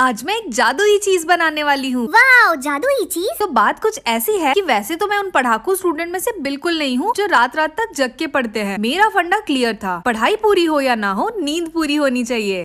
आज मैं एक जादुई चीज बनाने वाली हूँ वाह जादुई चीज तो बात कुछ ऐसी है कि वैसे तो मैं उन पढ़ाकू स्टूडेंट में से बिल्कुल नहीं हूँ जो रात रात तक जग के पढ़ते हैं मेरा फंडा क्लियर था पढ़ाई पूरी हो या ना हो नींद पूरी होनी चाहिए